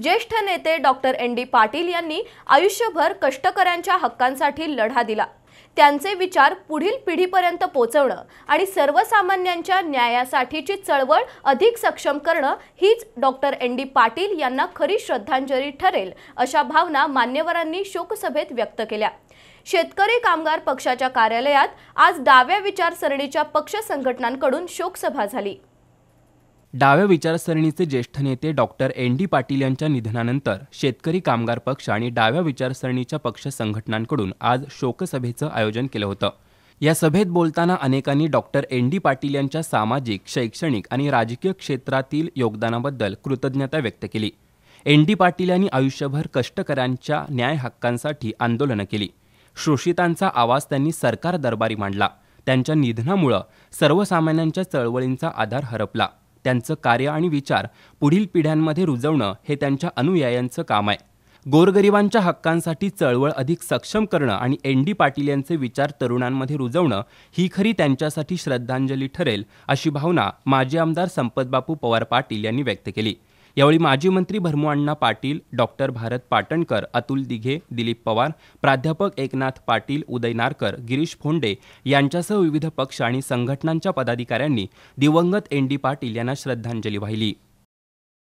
ज्येष्ठ नेते doctor N D Patil यांनी आयुष्यभर कष्टकऱ्यांच्या हक्कांसाठी लढा दिला त्यांचे विचार पुढील पिढीपर्यंत पोहोचवणं आणि सर्वसामान्यांच्या न्यायासाठीची चळवळ अधिक सक्षम करणं हीच डॉक्टर एन डी पाटील यांना खरी श्रद्धांजली ठरेल अशा भावना मान्यवरांनी शोकसभेत व्यक्त केल्या शेतकरी कामगार पक्षाच्या कार्यालयात आज डाव्या विचारसरणीच्या पक्ष संघटनांकडून शोकसभा झाली डाव्या विचारसरणीचे ज्येष्ठ नेते डॉक्टर एन डी पाटील यांच्या निधनानंतर शेतकरी कामगार पक्ष आणि डाव्या विचारसरणीच्या पक्ष संघटनांकडून आज शोकसभेचं आयोजन केलं होतं या सभेत बोलताना अनेकांनी डॉक्टर एन डी पाटील यांच्या सामाजिक शैक्षणिक आणि राजकीय क्षेत्रातील योगदानाबद्दल कृतज्ञता व्यक्त केली एन डी पाटील यांनी आयुष्यभर कष्टकऱ्यांच्या न्याय हक्कांसाठी आंदोलनं केली शोषितांचा आवाज त्यांनी सरकार दरबारी मांडला त्यांच्या निधनामुळं सर्वसामान्यांच्या चळवळींचा आधार हरपला त्यांचं कार्य आणि विचार पुढील पिढ्यांमध्ये रुजवणं हे त्यांच्या अनुयायांचं काम आहे गोरगरिबांच्या हक्कांसाठी चळवळ अधिक सक्षम करणं आणि एन डी पाटील यांचे विचार तरुणांमध्ये रुजवणं ही खरी त्यांच्यासाठी श्रद्धांजली ठरेल अशी भावना माजी आमदार संपतबापू पवार पाटील यांनी व्यक्त केली यावेळी माजी मंत्री भरमुअण्णा पाटील डॉक्टर भारत पाटणकर अतुल दिघे दिलीप पवार प्राध्यापक एकनाथ पाटील उदय नारकर गिरीश फोंडे यांच्यासह विविध पक्ष आणि संघटनांच्या पदाधिकाऱ्यांनी दिवंगत एन डी पाटील यांना श्रद्धांजली वाहिली